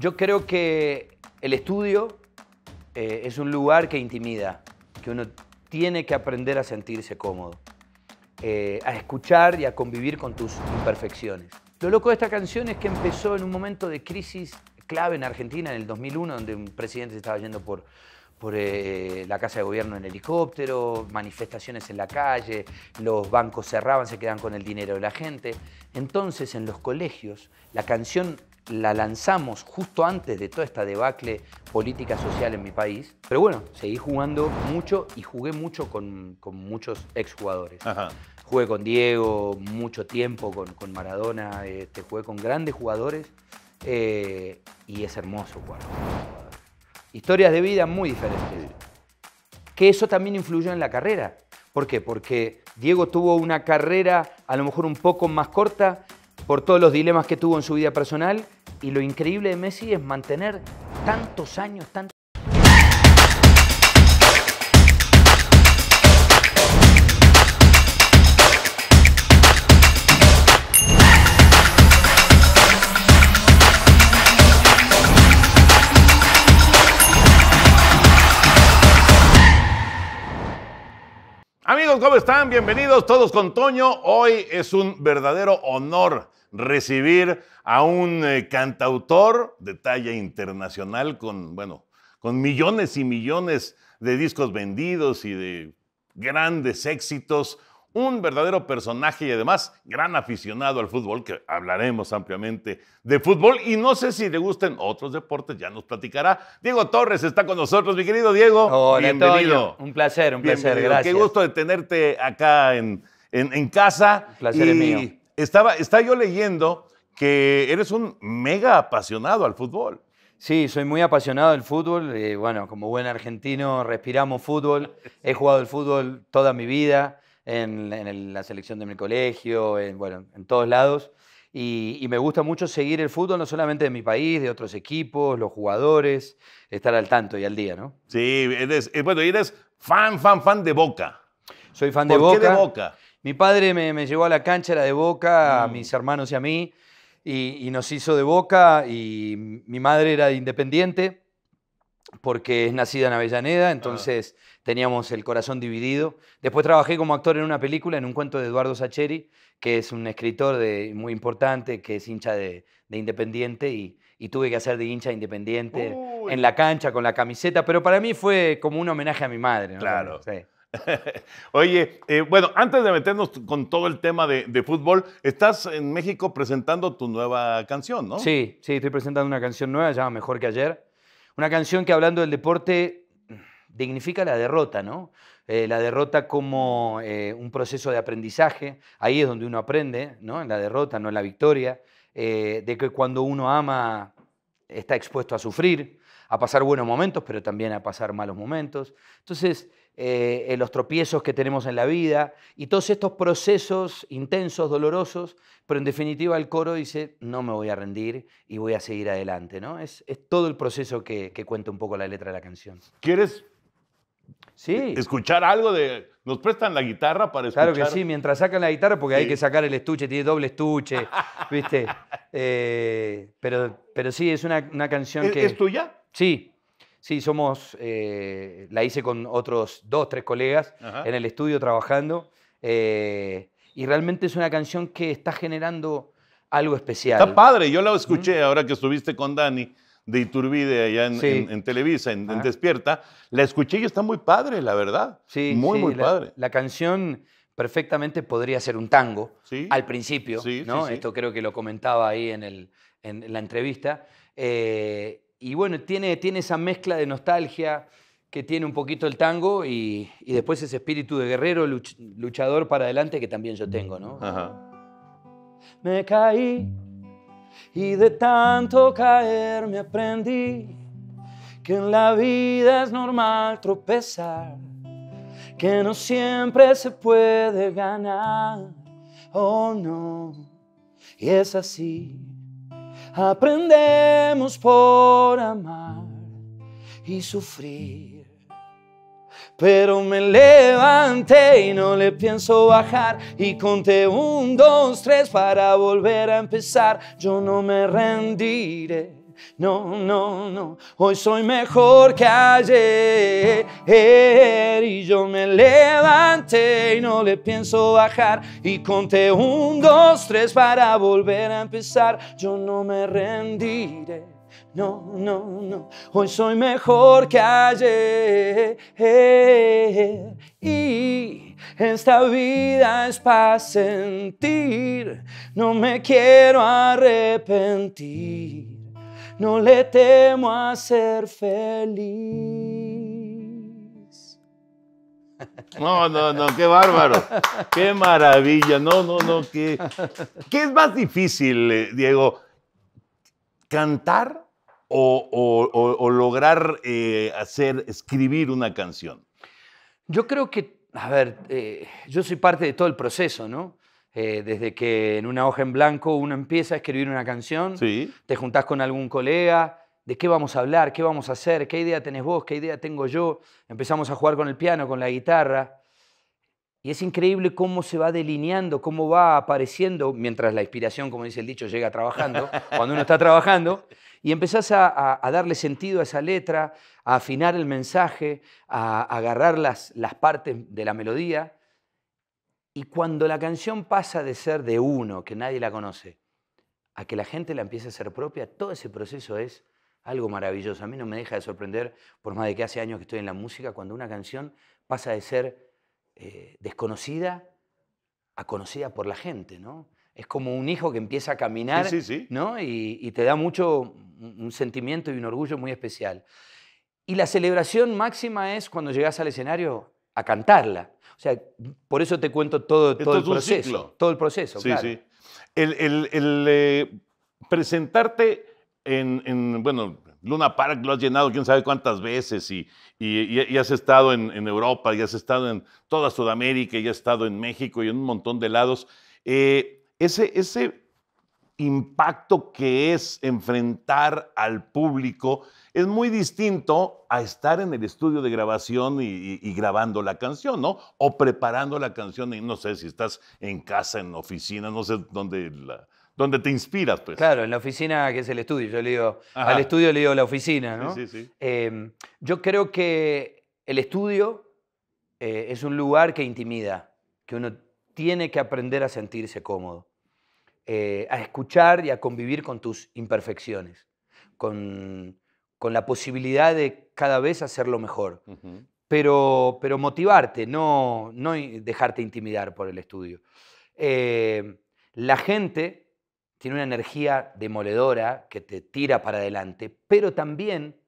Yo creo que el estudio eh, es un lugar que intimida, que uno tiene que aprender a sentirse cómodo, eh, a escuchar y a convivir con tus imperfecciones. Lo loco de esta canción es que empezó en un momento de crisis clave en Argentina, en el 2001, donde un presidente se estaba yendo por, por eh, la casa de gobierno en helicóptero, manifestaciones en la calle, los bancos cerraban, se quedaban con el dinero de la gente. Entonces, en los colegios, la canción la lanzamos justo antes de toda esta debacle política social en mi país. Pero bueno, seguí jugando mucho y jugué mucho con, muchos exjugadores. Jugué con Diego mucho tiempo, con, Maradona, este, jugué con grandes jugadores eh, y es hermoso jugar Historias de vida muy diferentes. Que eso también influyó en la carrera. ¿Por qué? Porque Diego tuvo una carrera a lo mejor un poco más corta por todos los dilemas que tuvo en su vida personal. Y lo increíble de Messi es mantener tantos años, tantos... Amigos, ¿cómo están? Bienvenidos todos con Toño. Hoy es un verdadero honor recibir a un eh, cantautor de talla internacional con, bueno, con millones y millones de discos vendidos y de grandes éxitos, un verdadero personaje y además gran aficionado al fútbol, que hablaremos ampliamente de fútbol y no sé si le gusten otros deportes, ya nos platicará. Diego Torres está con nosotros, mi querido Diego. Hola, bienvenido. Un placer, un placer, gracias. Qué gusto de tenerte acá en, casa. Un placer mío estaba, está yo leyendo que eres un mega apasionado al fútbol. Sí, soy muy apasionado al fútbol. Eh, bueno, como buen argentino, respiramos fútbol. He jugado el fútbol toda mi vida, en, la selección de mi colegio, en, bueno, en todos lados. Y, me gusta mucho seguir el fútbol, no solamente de mi país, de otros equipos, los jugadores, estar al tanto y al día, ¿no? Sí, eres, eh, bueno, eres fan, fan, fan de Boca. Soy fan de Boca. ¿Por de Boca? Mi padre me, llevó a la cancha, era de boca, a mm. mis hermanos y a mí, y, nos hizo de boca, y mi madre era de independiente, porque es nacida en Avellaneda, entonces ah. teníamos el corazón dividido. Después trabajé como actor en una película, en un cuento de Eduardo Sacheri, que es un escritor muy importante, que es hincha de, Independiente, y, tuve que hacer de hincha independiente en la cancha con la camiseta, pero para mí fue como un homenaje a mi madre. Claro. Sí. Oye, eh, bueno, antes de meternos con todo el tema de, fútbol, estás en México presentando tu nueva canción, ¿no? Sí, sí, estoy presentando una canción nueva, ya Mejor que ayer. Una canción que hablando del deporte dignifica la derrota, ¿no? Eh, la derrota como eh, un proceso de aprendizaje, ahí es donde uno aprende, ¿no? En la derrota, no en la victoria, de que cuando uno ama está expuesto a sufrir, a pasar buenos momentos, pero también a pasar malos momentos. Entonces, eh, eh, los tropiezos que tenemos en la vida y todos estos procesos intensos, dolorosos, pero en definitiva el coro dice, no me voy a rendir y voy a seguir adelante. ¿no? Es, todo el proceso que, cuenta un poco la letra de la canción. ¿Quieres Sí. Escuchar algo de. Nos prestan la guitarra para escuchar. Claro que sí, mientras sacan la guitarra, porque hay que sacar el estuche, tiene doble estuche, ¿viste? Eh, pero, pero sí, es una, canción que. ¿Es tuya? Sí, sí, somos, eh, la hice con otros dos, tres colegas en el estudio trabajando. Eh, y realmente es una canción que está generando algo especial. Está padre, yo la escuché ahora que estuviste con Dani de Iturbide allá en, Televisa, en, Despierta. La escuché y está muy padre, la verdad. Sí, muy, muy padre. La, canción perfectamente podría ser un tango al principio, ¿no? Esto creo que lo comentaba ahí en, el, la entrevista. Eh, y bueno, tiene, tiene esa mezcla de nostalgia que tiene un poquito el tango y, después ese espíritu de guerrero, luchador para adelante que también yo tengo, ¿no? Me caí y de tanto caer me aprendí que en la vida es normal tropezar, que no siempre se puede ganar, oh no, y es así aprendemos por amar y sufrir. Pero me levanté y no le pienso bajar. Y conté un, dos, tres para volver a empezar. Yo no me rendiré. No, no, no. Hoy soy mejor que ayer. Y yo me levanté y no le pienso bajar. Y conté un, dos, tres para volver a empezar. Yo no me rendiré. No, no, no, hoy soy mejor que ayer. Y esta vida es para sentir, no me quiero arrepentir no le temo a ser feliz. No, no, no, qué bárbaro, qué maravilla, no, no, no, qué, ¿qué es más difícil, eh, Diego? ¿Cantar o, lograr eh, hacer, escribir una canción? Yo creo que, a ver, eh, yo soy parte de todo el proceso, ¿no? Eh, desde que en una hoja en blanco uno empieza a escribir una canción, te juntás con algún colega, de qué vamos a hablar, qué vamos a hacer, qué idea tenés vos, qué idea tengo yo. Empezamos a jugar con el piano, con la guitarra. Y es increíble cómo se va delineando, cómo va apareciendo, mientras la inspiración, como dice el dicho, llega trabajando, cuando uno está trabajando, y empezás a, darle sentido a esa letra, a afinar el mensaje, a, agarrar las partes de la melodía. Y cuando la canción pasa de ser de uno, que nadie la conoce, a que la gente la empiece a ser propia, todo ese proceso es algo maravilloso. A mí no me deja de sorprender, por más de que hace años que estoy en la música, cuando una canción pasa de ser eh, desconocida a conocida por la gente, ¿no? Es como un hijo que empieza a caminar, ¿no? Y, y, te da mucho un sentimiento y un orgullo muy especial. Y la celebración máxima es cuando llegas al escenario a cantarla. O sea, por eso te cuento todo, todo el proceso. Todo el proceso, sí, Sí. El, el, eh, presentarte en, bueno, Luna Park lo has llenado quién sabe cuántas veces y, has estado en, Europa y has estado en toda Sudamérica y has estado en México y en un montón de lados. Eh, ese, ese impacto que es enfrentar al público es muy distinto a estar en el estudio de grabación y, grabando la canción, ¿no? O preparando la canción, y no sé si estás en casa, en oficina, no sé dónde, dónde te inspiras, pues. Claro, en la oficina que es el estudio, yo le digo, al estudio le digo la oficina, ¿no? Sí, sí, em, yo creo que el estudio eh, es un lugar que intimida, que uno tiene que aprender a sentirse cómodo, eh, a escuchar y a convivir con tus imperfecciones, con con la posibilidad de cada vez hacerlo mejor. pero, pero motivarte, no, dejarte intimidar por el estudio. Eh, la gente tiene una energía demoledora que te tira para adelante, pero también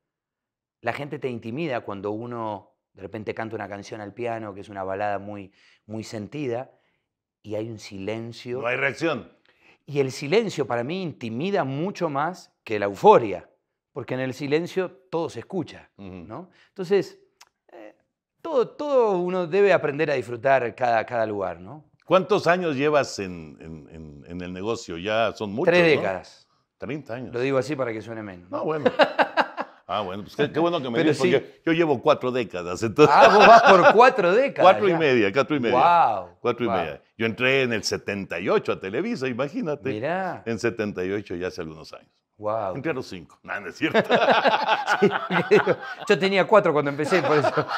la gente te intimida cuando uno de repente canta una canción al piano, que es una balada muy, muy sentida, y hay un silencio. No hay reacción. Y el silencio para mí intimida mucho más que la euforia porque en el silencio todo se escucha, ¿no? Entonces, eh, todo, todo uno debe aprender a disfrutar cada, cada lugar, ¿no? ¿Cuántos años llevas en, en, el negocio? Ya son muchos, Tres décadas. Treinta años. Lo digo así para que suene menos. No, ah, bueno. Ah, bueno, pues qué, bueno que me digas, porque yo llevo cuatro décadas. Entonces... Ah, vos vas por cuatro décadas. cuatro y media, cuatro y media. Wow. Cuatro y media. Yo entré en el 78 a Televisa, imagínate. Mirá. En 78 ya hace algunos años. Wow. Entraron cinco. no es cierto. yo tenía cuatro cuando empecé,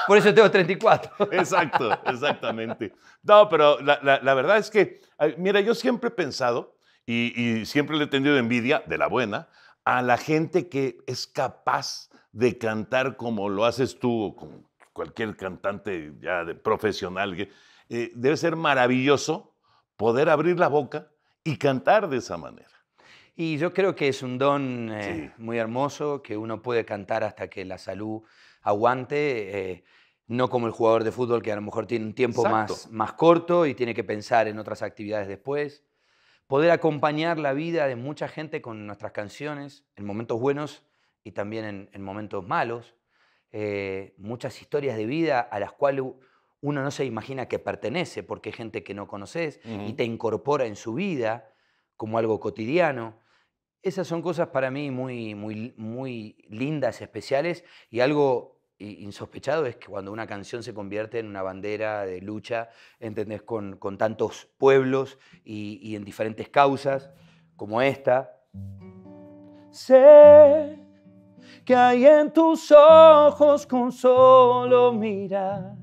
por eso, tengo 34. Exacto, exactamente. No, pero la, verdad es que, mira, yo siempre he pensado y, siempre le he tenido envidia, de la buena, a la gente que es capaz de cantar como lo haces tú o cualquier cantante ya de profesional. Eh, debe ser maravilloso poder abrir la boca y cantar de esa manera. Y yo creo que es un don eh, muy hermoso que uno puede cantar hasta que la salud aguante. Eh, no como el jugador de fútbol que a lo mejor tiene un tiempo más, más corto y tiene que pensar en otras actividades después. Poder acompañar la vida de mucha gente con nuestras canciones en momentos buenos y también en, momentos malos. Eh, muchas historias de vida a las cuales uno no se imagina que pertenece porque hay gente que no conoces y te incorpora en su vida como algo cotidiano. Esas son cosas para mí muy, muy, muy lindas, especiales y algo insospechado es que cuando una canción se convierte en una bandera de lucha, ¿entendés? Con, tantos pueblos y, y, en diferentes causas como esta. Sé que hay en tus ojos con solo mirar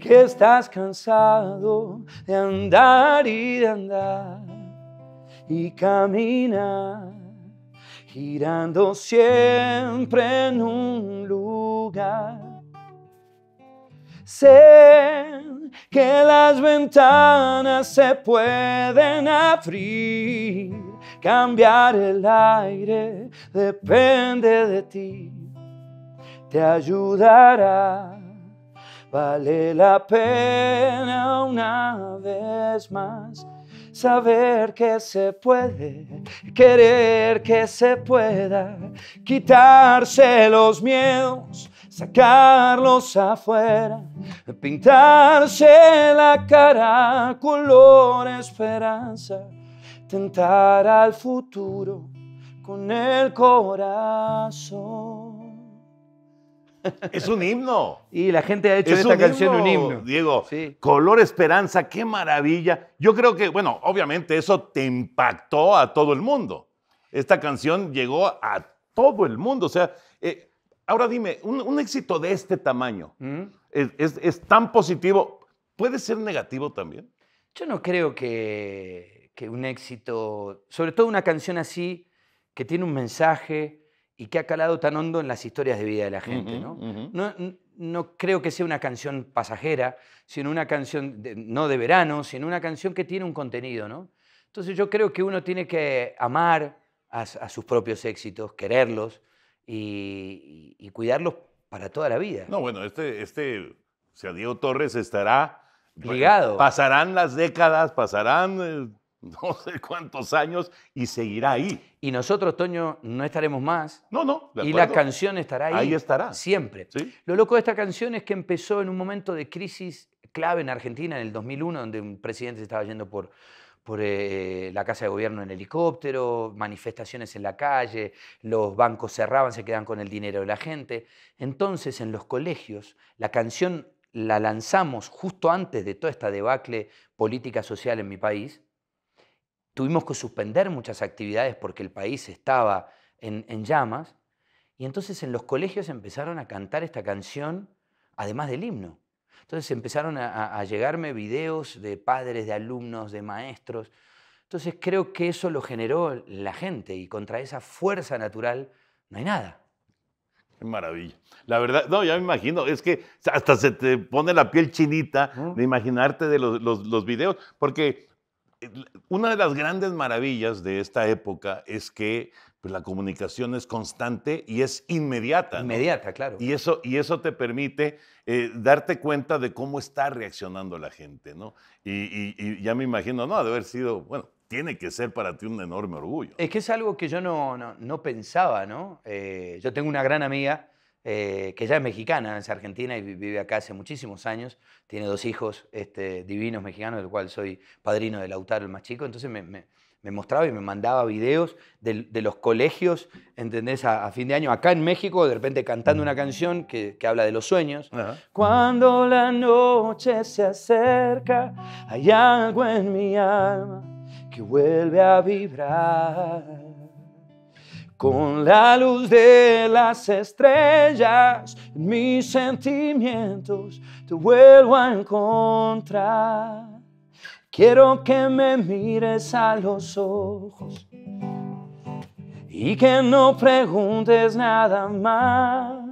que estás cansado de andar y de andar y camina girando siempre en un lugar. Sé que las ventanas se pueden abrir, cambiar el aire depende de ti, te ayudará. Vale la pena una vez más saber que se puede, querer que se pueda, quitarse los miedos, sacarlos afuera, pintarse la cara color esperanza, tentar al futuro con el corazón. Es un himno. Y la gente ha hecho esta canción un himno. Diego, Color Esperanza, qué maravilla. Yo creo que, bueno, obviamente eso te impactó a todo el mundo. Esta canción llegó a todo el mundo. O sea, eh, ahora dime, un, éxito de este tamaño mm. es, tan positivo, ¿puede ser negativo también? Yo no creo que, que un éxito, sobre todo una canción así, que tiene un mensaje, y que ha calado tan hondo en las historias de vida de la gente. ¿no? no, creo que sea una canción pasajera, sino una canción no de verano, sino una canción que tiene un contenido. ¿no? Entonces yo creo que uno tiene que amar a, sus propios éxitos, quererlos y, cuidarlos para toda la vida. No, bueno, este, este o sea, Diego Torres estará... Ligado. Pasarán las décadas, pasarán eh, no sé cuántos años y seguirá ahí. Y nosotros, Toño, no estaremos más. No, no. y la canción estará ahí. Ahí estará. Siempre. Lo loco de esta canción es que empezó en un momento de crisis clave en Argentina, en el 2001, donde un presidente estaba yendo por, por eh, la casa de gobierno en helicóptero, manifestaciones en la calle, los bancos cerraban, se quedaban con el dinero de la gente. Entonces, en los colegios, la canción la lanzamos justo antes de toda esta debacle política social en mi país tuvimos que suspender muchas actividades porque el país estaba en, llamas. Y entonces en los colegios empezaron a cantar esta canción, además del himno. Entonces empezaron a, a, llegarme videos de padres, de alumnos, de maestros. Entonces creo que eso lo generó la gente y contra esa fuerza natural no hay nada. Qué maravilla. La verdad, no, ya me imagino, es que hasta se te pone la piel chinita de imaginarte de los, los, los videos, porque una de las grandes maravillas de esta época es que pues, la comunicación es constante y es inmediata. Inmediata, claro. Y eso, y eso te permite eh, darte cuenta de cómo está reaccionando la gente, ¿no? Y, ya me imagino, no, de haber sido, bueno, tiene que ser para ti un enorme orgullo. Es que es algo que yo no, pensaba, ¿no? Eh, yo tengo una gran amiga eh, que ya es mexicana, es argentina y vive acá hace muchísimos años. Tiene dos hijos este, divinos mexicanos, del cual soy padrino de Lautaro, el más chico. Entonces me, mostraba y me mandaba videos de, los colegios, ¿entendés? A, fin de año, acá en México, de repente cantando una canción que, habla de los sueños. Cuando la noche se acerca, hay algo en mi alma que vuelve a vibrar con la luz de las estrellas, mis sentimientos te vuelvo a encontrar. Quiero que me mires a los ojos y que no preguntes nada más.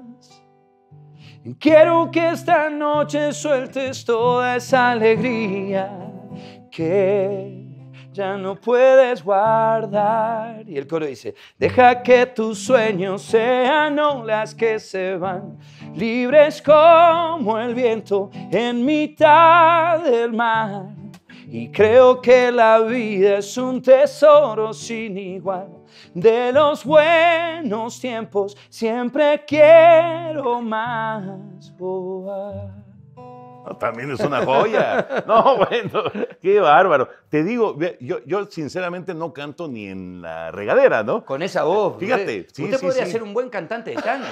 Quiero que esta noche sueltes toda esa alegría que ya no puedes guardar. Y el coro dice, deja que tus sueños sean las que se van, libres como el viento en mitad del mar. Y creo que la vida es un tesoro sin igual. De los buenos tiempos siempre quiero más. También es una joya. No, bueno, qué bárbaro. Te digo, yo, sinceramente no canto ni en la regadera, ¿no? Con esa voz. Fíjate. Usted, sí, podría ser un buen cantante de tango.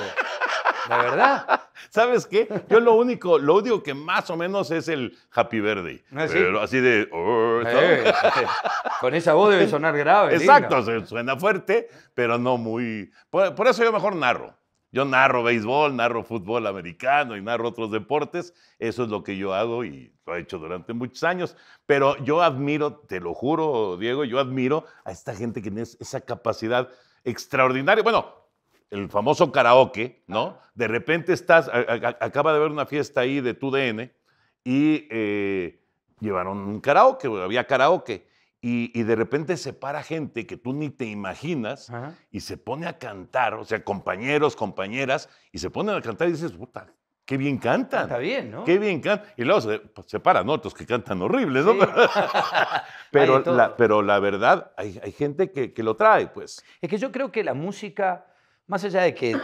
La verdad. ¿Sabes qué? Yo lo único, lo único que más o menos es el Happy Verde. Ah, pero así de. Oh, eh, con esa voz debe sonar grave. Exacto, suena fuerte, pero no muy. por eso yo mejor narro. Yo narro béisbol, narro fútbol americano y narro otros deportes. Eso es lo que yo hago y lo he hecho durante muchos años. Pero yo admiro, te lo juro, Diego, yo admiro a esta gente que tiene esa capacidad extraordinaria. Bueno, el famoso karaoke, ¿no? De repente estás, acaba de haber una fiesta ahí de tu DN y eh, llevaron un karaoke, había karaoke. Y, de repente se para gente que tú ni te imaginas y se pone a cantar, o sea, compañeros, compañeras, y se ponen a cantar y dices, puta, qué bien cantan. Está bien, ¿no? Qué bien cantan. Y luego se, pues, paran otros que cantan horribles, ¿no? pero, la, pero la verdad, hay, gente que, lo trae, pues. Es que yo creo que la música, más allá de que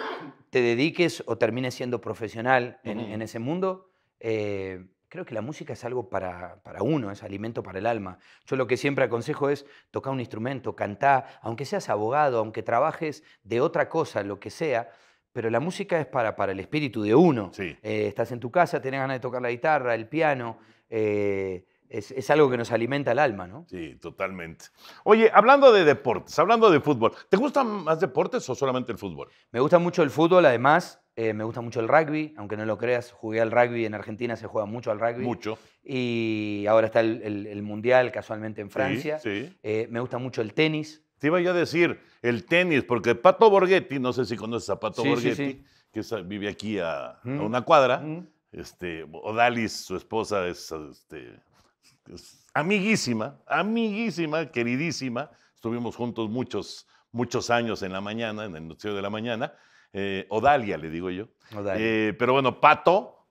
te dediques o termines siendo profesional en, ese mundo, eh, creo que la música es algo para, uno, es alimento para el alma. Yo lo que siempre aconsejo es tocar un instrumento, cantar, aunque seas abogado, aunque trabajes de otra cosa, lo que sea, pero la música es para, para el espíritu de uno. Eh, estás en tu casa, tenés ganas de tocar la guitarra, el piano. Eh, es, es, algo que nos alimenta el alma, ¿no? Sí, totalmente. Oye, hablando de deportes, hablando de fútbol, ¿te gustan más deportes o solamente el fútbol? Me gusta mucho el fútbol, además, eh, me gusta mucho el rugby, aunque no lo creas, jugué al rugby, en Argentina se juega mucho al rugby. Mucho. Y ahora está el, Mundial casualmente en Francia. Sí, eh, me gusta mucho el tenis. Te iba yo a decir, el tenis, porque Pato Borghetti, no sé si conoces a Pato Borghetti, que vive aquí a, mm. una cuadra. Mm. Este, Odalis, su esposa, este, es, amiguísima, amiguísima, queridísima. Estuvimos juntos muchos, muchos años en la mañana, en el noticiero de la mañana. Eh, Odalia, le digo yo. Eh, pero bueno, Pato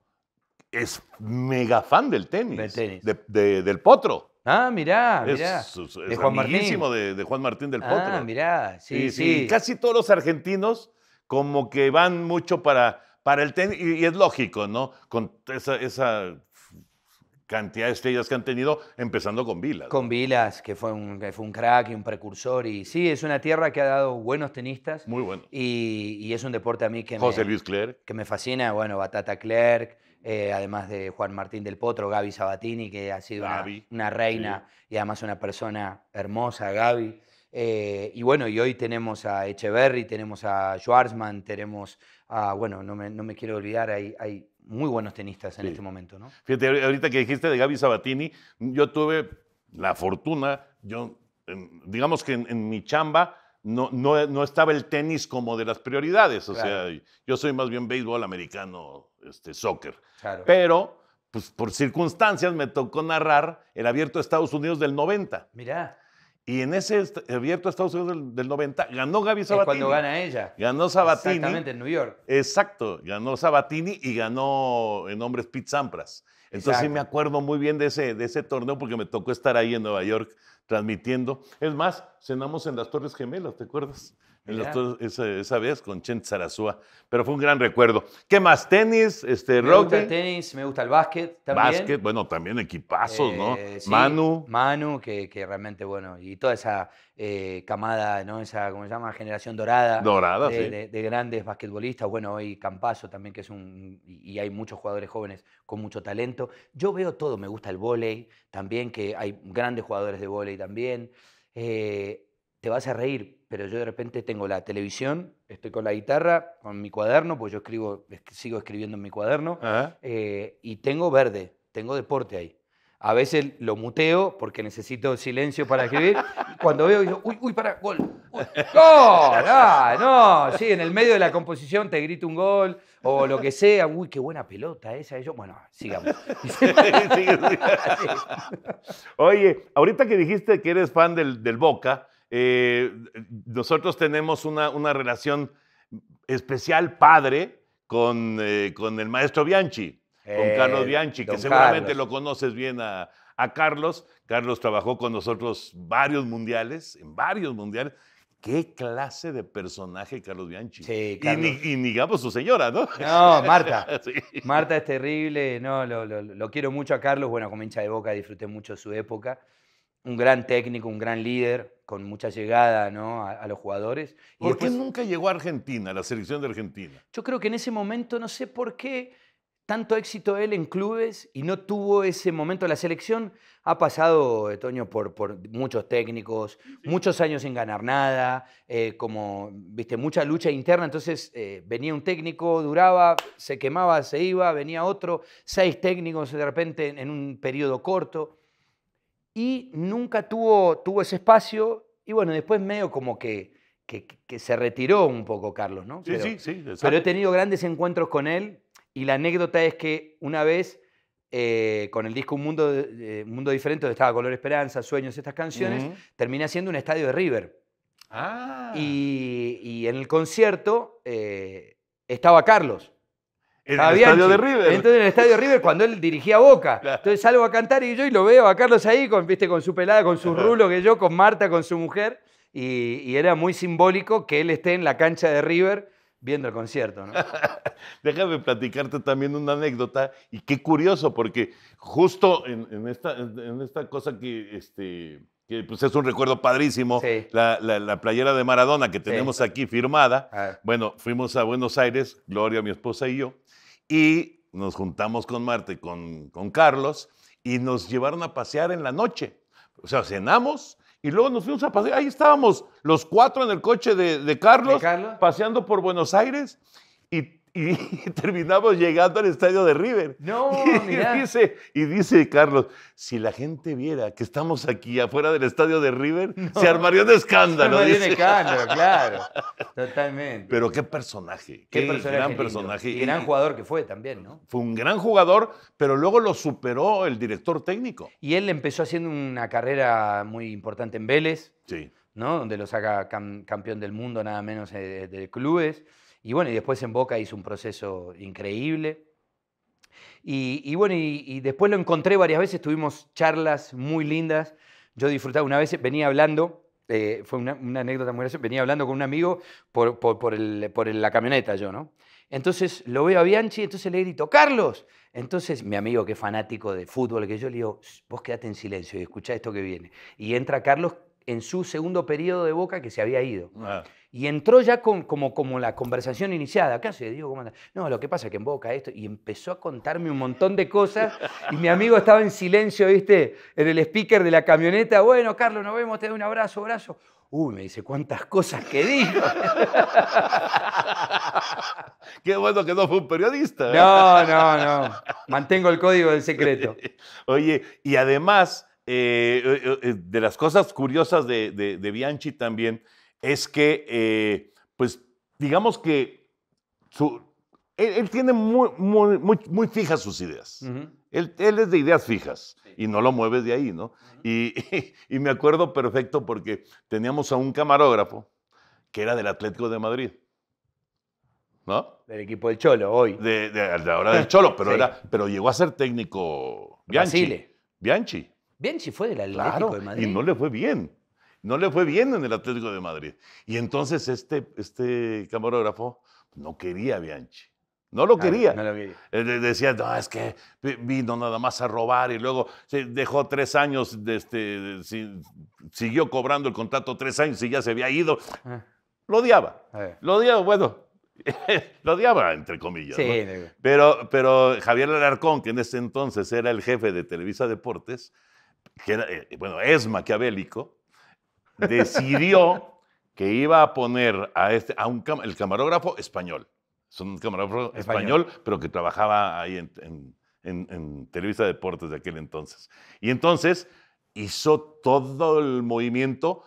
es mega fan del tenis. Del del potro. Ah, mirá, Es, es de Juan Martín. del ah, Potro. Ah, mirá, sí, sí, Casi todos los argentinos como que van mucho para, para el tenis, y, es lógico, ¿no? Con esa cantidad de estrellas que han tenido, empezando con Vilas. Con Vilas, que fue, un, que fue un crack y un precursor. Y sí, es una tierra que ha dado buenos tenistas. Muy bueno. Y, y es un deporte a mí que José Luis Clerc. Que me fascina. Bueno, Batata Clerc, eh, además de Juan Martín del Potro, Gaby Sabatini, que ha sido una, reina y además una persona hermosa, Gaby. Eh, y bueno, y hoy tenemos a Echeverry, tenemos a Schwarzman, tenemos a, bueno, no me, no me quiero olvidar, hay muy buenos tenistas en este momento, ¿no? Fíjate, ahorita que dijiste de Gaby Sabatini, yo tuve la fortuna, yo, em, digamos que en, mi chamba no, no, estaba el tenis como de las prioridades, o sea, yo soy más bien béisbol americano, este, soccer. Pero, pues por circunstancias me tocó narrar el abierto de Estados Unidos del 90. Mirá. Y en ese abierto Estados Unidos del, 90 ganó Gaby Sabatini. cuando gana ella. Ganó Sabatini. Exactamente, en New York. Exacto, ganó Sabatini y ganó en hombres Pete Sampras. Entonces sí me acuerdo muy bien de ese, de ese torneo porque me tocó estar ahí en Nueva York transmitiendo. Es más, cenamos en las Torres Gemelas, ¿te acuerdas? esa, vez con Chen Sarasúa. Pero fue un gran recuerdo. ¿Qué más? ¿Tenis? Este, me gusta el tenis, me gusta el básquet Básquet, bueno, también equipazos, ¿no? Eh, Manu. Manu, que, realmente, bueno, y toda esa eh, camada, ¿no? Esa, ¿cómo se llama? Generación dorada. Dorada, de, de, grandes basquetbolistas. Bueno, hoy Campazo también, que es un... Y hay muchos jugadores jóvenes con mucho talento. Yo veo todo, me gusta el vóley también, que hay grandes jugadores de vóley también. Eh, te vas a reír, pero yo de repente tengo la televisión, estoy con la guitarra, con mi cuaderno, pues yo escribo, sigo escribiendo en mi cuaderno, eh, y tengo verde, tengo deporte ahí. A veces lo muteo porque necesito silencio para escribir. Cuando veo, digo, uy, uy, para, gol. ¡Gol! Ah, no, sí, en el medio de la composición te grito un gol o lo que sea. Uy, qué buena pelota esa. Y bueno, sigamos. Oye, ahorita que dijiste que eres fan del, del Boca, eh, nosotros tenemos una, relación especial padre con, eh, con el maestro Bianchi, con Carlos eh, Bianchi, que seguramente lo conoces bien a, Carlos. Carlos trabajó con nosotros varios mundiales, en varios mundiales. ¿Qué clase de personaje Carlos Bianchi? Sí, Y, y, digamos su señora, ¿no? No, Marta. Marta es terrible. No, lo, lo, quiero mucho a Carlos. Bueno, como hincha de boca disfruté mucho su época un gran técnico, un gran líder, con mucha llegada ¿no? a, los jugadores. ¿Por qué nunca llegó a Argentina, a la selección de Argentina? Yo creo que en ese momento, no sé por qué, tanto éxito él en clubes y no tuvo ese momento. La selección ha pasado, Toño, por, por muchos técnicos, muchos años sin ganar nada, eh, como, viste, mucha lucha interna. Entonces eh, venía un técnico, duraba, se quemaba, se iba, venía otro, seis técnicos de repente en un periodo corto y nunca tuvo, tuvo ese espacio y bueno, después medio como que, que, se retiró un poco Carlos, ¿no? Sí, sí, sí. Pero he tenido grandes encuentros con él y la anécdota es que una vez eh, con el disco un mundo, mundo Diferente, donde estaba Color Esperanza, Sueños, estas canciones, terminé haciendo un estadio de River. Ah. Y, en el concierto eh, estaba Carlos. En el estadio de River. Entonces en el estadio de River cuando él dirigía Boca. Entonces salgo a cantar y yo y lo veo a Carlos ahí con, con su pelada, con su rulo que yo, con Marta, con su mujer. Y, era muy simbólico que él esté en la cancha de River viendo el concierto. ¿no? Déjame platicarte también una anécdota y qué curioso, porque justo en, esta, en esta, cosa que... Este, que pues es un recuerdo padrísimo, la, la, playera de Maradona que tenemos aquí firmada. Bueno, fuimos a Buenos Aires, Gloria, mi esposa y yo, y nos juntamos con Marte con, Carlos y nos llevaron a pasear en la noche. O sea, cenamos y luego nos fuimos a pasear. Ahí estábamos los cuatro en el coche de, Carlos, paseando por Buenos Aires y y terminamos llegando al estadio de River. No, y, dice, Carlos, si la gente viera que estamos aquí afuera del estadio de River, se armaría un escándalo. Se armaría un escándalo, claro. Totalmente. Pero qué personaje, qué, gran personaje. Y gran jugador que fue también, ¿no? Fue un gran jugador, pero luego lo superó el director técnico. Y él empezó haciendo una carrera muy importante en Vélez. Sí. ¿no? Donde lo saca campeón del mundo, nada menos eh, de clubes. Y bueno, y después en Boca hizo un proceso increíble. Y, bueno, y, después lo encontré varias veces, tuvimos charlas muy lindas. Yo disfrutaba, una vez venía hablando, eh, fue una, anécdota muy graciosa, venía hablando con un amigo por, la camioneta yo, ¿no? Entonces lo veo a Bianchi, entonces le grito, Carlos. Entonces mi amigo que es fanático de fútbol, que yo le digo, vos quedate en silencio y escucha esto que viene. Y entra Carlos en su segundo periodo de Boca que se había ido. Ah. Y entró ya como, como la conversación iniciada. ¿Qué Digo, ¿cómo anda? No, lo que pasa es que en Boca esto. Y empezó a contarme un montón de cosas. Y mi amigo estaba en silencio, ¿viste? En el speaker de la camioneta. Bueno, Carlos, nos vemos, te doy un abrazo, abrazo. Uy, me dice, ¿cuántas cosas que dijo? Qué bueno que no fue un periodista. ¿eh? No, no, no. Mantengo el código del secreto. Oye, y además eh, eh, eh, de las cosas curiosas de, Bianchi también es que, pues, digamos que él, tiene muy, muy, fijas sus ideas. él, es de ideas fijas y no lo mueves de ahí, ¿no? y, me acuerdo perfecto porque teníamos a un camarógrafo que era del Atlético de Madrid. ¿No? Del equipo del Cholo, hoy. De, ahora del Cholo, pero, pero llegó a ser técnico Bianchi. Chile. Bianchi. Bianchi fue del Atlético de Madrid. Y no le fue bien. No le fue bien en el Atlético de Madrid. Y entonces este, este camarógrafo no quería a Bianchi. No lo quería. Eh, decía, no, es que vino nada más a robar y luego se dejó tres años, este, siguió cobrando el contrato tres años y ya se había ido. Ah. Lo odiaba. Lo odiaba, bueno, lo odiaba, entre comillas. Sí, pero, pero Javier Alarcón, que en ese entonces era el jefe de Televisa Deportes, que eh, bueno, es maquiavélico, decidió que iba a poner a, este, un el camarógrafo español. son un camarógrafo español, pero que trabajaba ahí en, Televisa Deportes de aquel entonces. Y entonces hizo todo el movimiento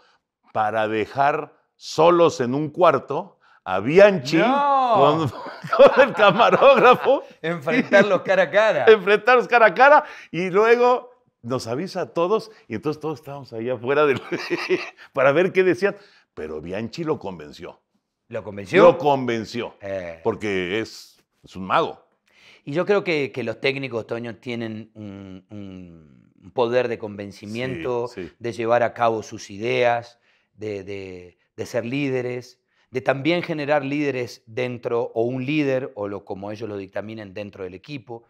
para dejar solos en un cuarto a Bianchi con, el camarógrafo. Enfrentarlos cara a cara. Enfrentarlos cara a cara y luego nos avisa a todos y entonces todos estábamos ahí afuera para ver qué decían. Pero Bianchi lo convenció. ¿Lo convenció? Lo convenció. Eh. Porque es, es, un mago. Y yo creo que, los técnicos, Toño, tienen un, poder de convencimiento, de llevar a cabo sus ideas, de, ser líderes de también generar líderes dentro, o un líder, o lo, como ellos lo dictaminen, dentro del equipo.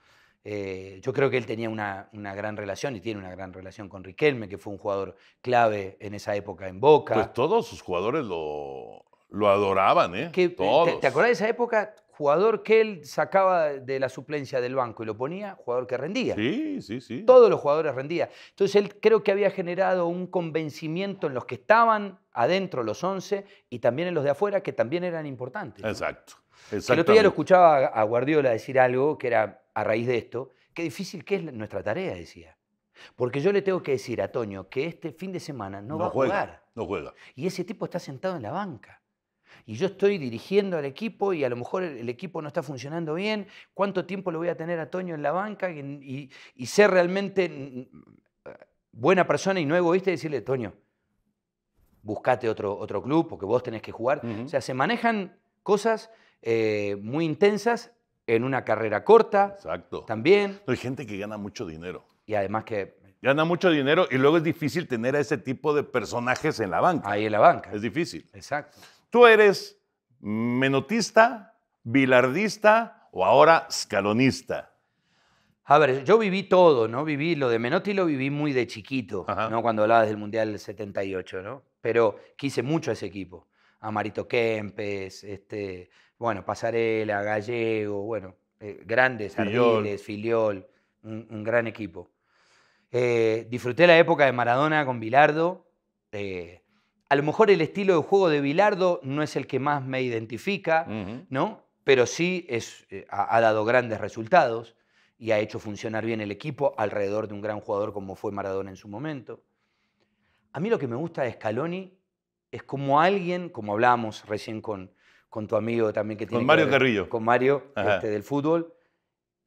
Eh, yo creo que él tenía una, gran relación y tiene una gran relación con Riquelme, que fue un jugador clave en esa época en pues Boca. Pues todos sus jugadores lo, lo adoraban, ¿eh? eh todos. ¿te, acuerdas de esa época? Jugador que él sacaba de la suplencia del banco y lo ponía, jugador que rendía. Sí, sí, sí. Todos los jugadores rendían. Entonces él creo que había generado un convencimiento en los que estaban adentro los 11 y también en los de afuera que también eran importantes. Exacto. El otro día lo escuchaba a Guardiola decir algo que era a raíz de esto, qué difícil que es nuestra tarea, decía. Porque yo le tengo que decir a Toño que este fin de semana no, va a jugar. No juega. Y ese tipo está sentado en la banca. Y yo estoy dirigiendo al equipo y a lo mejor el, equipo no está funcionando bien. ¿Cuánto tiempo lo voy a tener a Toño en la banca? Y, ser realmente mm, mm, buena persona y no egoísta y decirle, Toño, buscate otro, otro club porque vos tenés que jugar. O sea, se manejan cosas eh, muy intensas en una carrera corta. Exacto. También. hay gente que gana mucho dinero. Y además que... Gana mucho dinero y luego es difícil tener a ese tipo de personajes en la banca. Ahí en la banca. Es difícil. Exacto. Tú eres menotista, bilardista o ahora escalonista? A ver, yo viví todo, ¿no? Viví lo de Menotti, lo viví muy de chiquito, ¿no? Cuando hablabas del Mundial 78, ¿no? Pero quise mucho a ese equipo a Marito Kempes, este, bueno, Pasarela, Gallego, bueno, eh, grandes, Filiol. Filiol, un, gran equipo. Eh, disfruté la época de Maradona con Bilardo. Eh, a lo mejor el estilo de juego de Bilardo no es el que más me identifica, ¿no? Pero sí es, ha, ha, dado grandes resultados y ha hecho funcionar bien el equipo alrededor de un gran jugador como fue Maradona en su momento. A mí lo que me gusta de Scaloni es como alguien, como hablamos recién con, con tu amigo también que tiene... Con Mario Carrillo. Con Mario, este, del fútbol.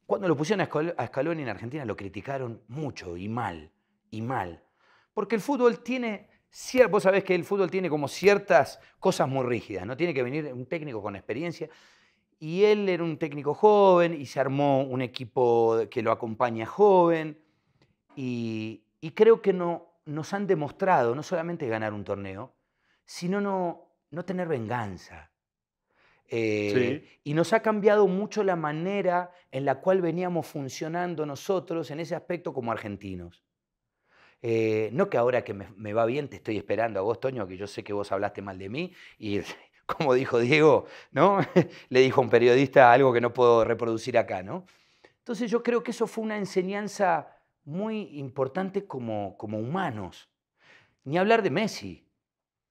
Cuando lo pusieron a escalón en Argentina lo criticaron mucho y mal, y mal. Porque el fútbol tiene, vos sabés que el fútbol tiene como ciertas cosas muy rígidas, ¿no? Tiene que venir un técnico con experiencia. Y él era un técnico joven y se armó un equipo que lo acompaña joven. Y, y creo que no, nos han demostrado no solamente ganar un torneo, sino no, no tener venganza. Eh, y nos ha cambiado mucho la manera en la cual veníamos funcionando nosotros en ese aspecto como argentinos. Eh, no que ahora que me, va bien te estoy esperando a vos, Toño, que yo sé que vos hablaste mal de mí y como dijo Diego, ¿no? Le dijo un periodista algo que no puedo reproducir acá, ¿no? Entonces yo creo que eso fue una enseñanza muy importante como, como humanos. Ni hablar de Messi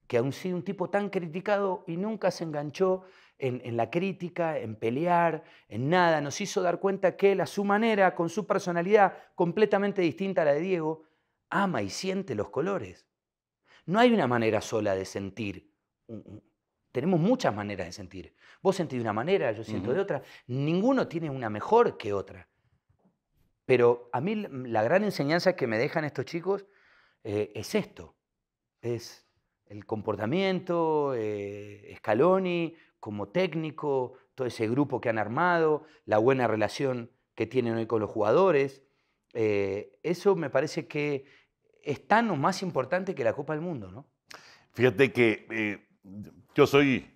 que aún sido un tipo tan criticado y nunca se enganchó en, la crítica, en pelear, en nada, nos hizo dar cuenta que él a su manera, con su personalidad completamente distinta a la de Diego, ama y siente los colores. No hay una manera sola de sentir. Tenemos muchas maneras de sentir. Vos sentís de una manera, yo siento de otra. Ninguno tiene una mejor que otra. Pero a mí la gran enseñanza que me dejan estos chicos eh, es esto. Es el comportamiento, eh, Scaloni como técnico, todo ese grupo que han armado, la buena relación que tienen hoy con los jugadores. Eh, eso me parece que es tan o más importante que la Copa del Mundo, ¿no? Fíjate que eh, yo soy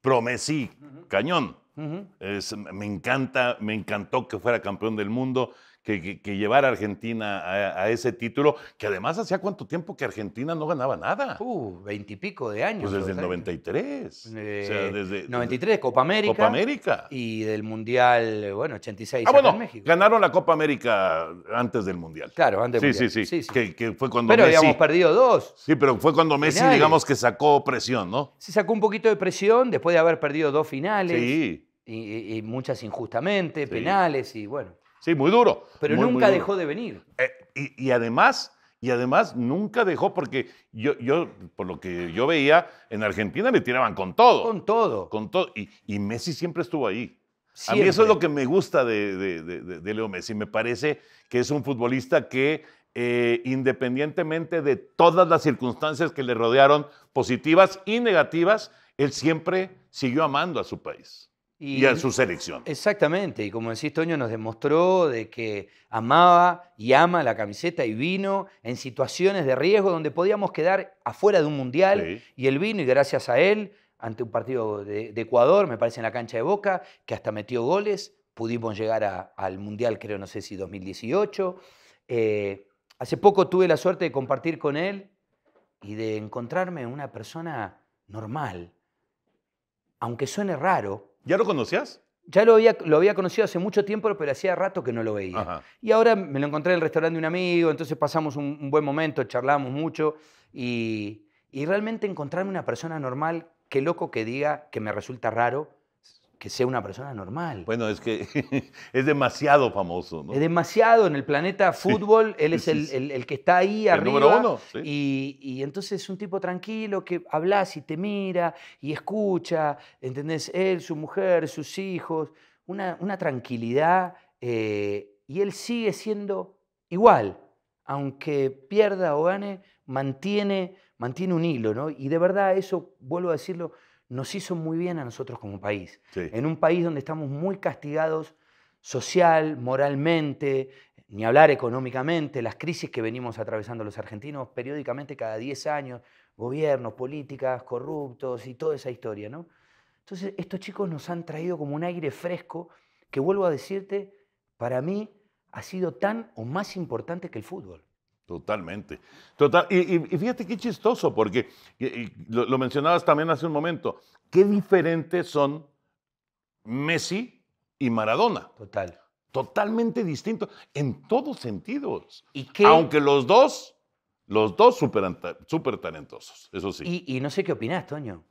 promesí, cañón. me encanta, me encantó que fuera campeón del mundo que, llevar a Argentina a, ese título, que además hacía cuánto tiempo que Argentina no ganaba nada. Uh, veintipico de años. Pues desde el 93. o eh, sea, desde, 93, Copa América. Copa América. Y del Mundial, bueno, 86 ah, bueno, en México. Ganaron la Copa América antes del Mundial. Claro, antes del sí, Mundial. Sí, sí, sí. Que, fue cuando pero habíamos perdido dos. Sí, pero fue cuando Messi, digamos, que sacó presión, ¿no? Sí, sacó un poquito de presión después de haber perdido dos finales. Sí. Y, muchas injustamente, penales y bueno. Sí, muy duro. Pero nunca dejó de venir. Eh, y, además, y además nunca dejó, porque yo, yo, por lo que yo veía, en Argentina me tiraban con todo. Con todo. Con todo. Y, Messi siempre estuvo ahí. A mí eso es lo que me gusta de, Leo Messi. Me parece que es un futbolista que, eh, independientemente de todas las circunstancias que le rodearon, positivas y negativas, él siempre siguió amando a su país. Y, en a su selección. Exactamente, y como decís, Toño nos demostró de que amaba y ama la camiseta y vino en situaciones de riesgo donde podíamos quedar afuera de un mundial y él vino y gracias a él, ante un partido de, Ecuador, me parece en la cancha de Boca, que hasta metió goles, pudimos llegar al mundial, creo, no sé si 2018. Eh, hace poco tuve la suerte de compartir con él y de encontrarme una persona normal, aunque suene raro ¿Ya lo conocías? Ya lo había, lo había conocido hace mucho tiempo, pero hacía rato que no lo veía. Y ahora me lo encontré en el restaurante de un amigo, entonces pasamos un, buen momento, charlamos mucho y, y realmente encontrarme una persona normal, qué loco que diga que me resulta raro, que sea una persona normal. Bueno, es que es demasiado famoso, ¿no? Es demasiado en el planeta fútbol, él es el, que está ahí el arriba. Número uno, y, entonces es un tipo tranquilo que hablas y te mira y escucha, ¿entendés? Él, su mujer, sus hijos, una, una tranquilidad eh, y él sigue siendo igual, aunque pierda o gane, mantiene, mantiene un hilo, ¿no? Y de verdad eso, vuelvo a decirlo, nos hizo muy bien a nosotros como país. En un país donde estamos muy castigados social, moralmente, ni hablar económicamente, las crisis que venimos atravesando los argentinos periódicamente cada 10 años, gobiernos, políticas, corruptos y toda esa historia, ¿no? Entonces, estos chicos nos han traído como un aire fresco que, vuelvo a decirte, para mí ha sido tan o más importante que el fútbol. Totalmente. Total, y, fíjate qué chistoso, porque lo, mencionabas también hace un momento, qué diferentes son Messi y Maradona. Total. Totalmente distintos en todos sentidos. ¿Y que Aunque los dos, los dos súper talentosos, eso sí. Y, no sé qué opinas, Toño.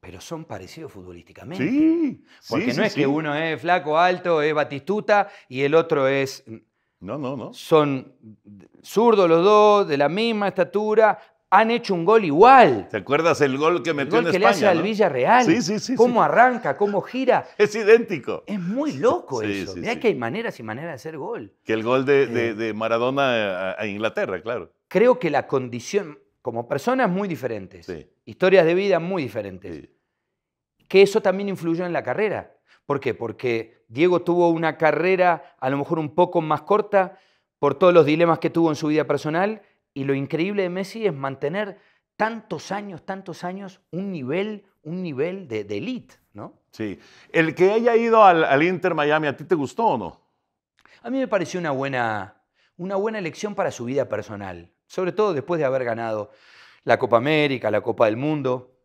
Pero son parecidos futbolísticamente. Sí. Porque no es que uno es flaco, alto, es batistuta y el otro es no, no, no. Son zurdos los dos, de la misma estatura, han hecho un gol igual. ¿Te acuerdas el gol que metió el gol en que le hace al Villarreal. Sí, sí, sí. Cómo arranca, cómo gira. Es idéntico. Es muy loco eso. Mira que hay maneras y maneras de hacer gol. Que el gol de, eh. Maradona a, Inglaterra, claro. Creo que la condición, como personas muy diferentes, historias de vida muy diferentes, que eso también influyó en la carrera. ¿Por qué? Porque Diego tuvo una carrera a lo mejor un poco más corta por todos los dilemas que tuvo en su vida personal y lo increíble de Messi es mantener tantos años, tantos años, un nivel, un nivel de, elite, ¿no? Sí. El que haya ido al, Inter Miami, ¿a ti te gustó o no? A mí me pareció una buena, una buena elección para su vida personal, sobre todo después de haber ganado la Copa América, la Copa del Mundo.